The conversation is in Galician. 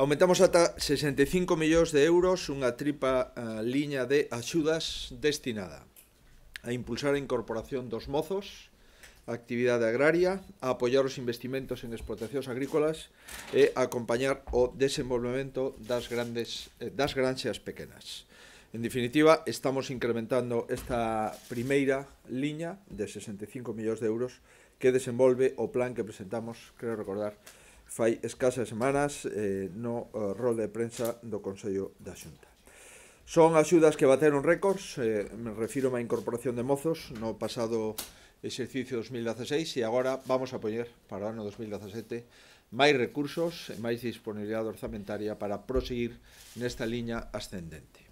Aumentamos ata 65 millóns de euros unha tripa uh, liña de axudas destinada a impulsar a incorporación dos mozos, a actividade agraria, a apoiar os investimentos en explotacións agrícolas e a acompañar o desenvolvemento das grandes eh, das granxas pequenas. En definitiva, estamos incrementando esta primeira liña de 65 millóns de euros que desenvolve o plan que presentamos, creo recordar, fai escasas semanas eh, no eh, rol de prensa do Consello da Xunta. Son axudas que bateron récords, eh, me refiro á incorporación de mozos no pasado exercicio 2016 e agora vamos a poñer para o ano 2017 máis recursos e máis disponibilidade orzamentaria para proseguir nesta liña ascendente.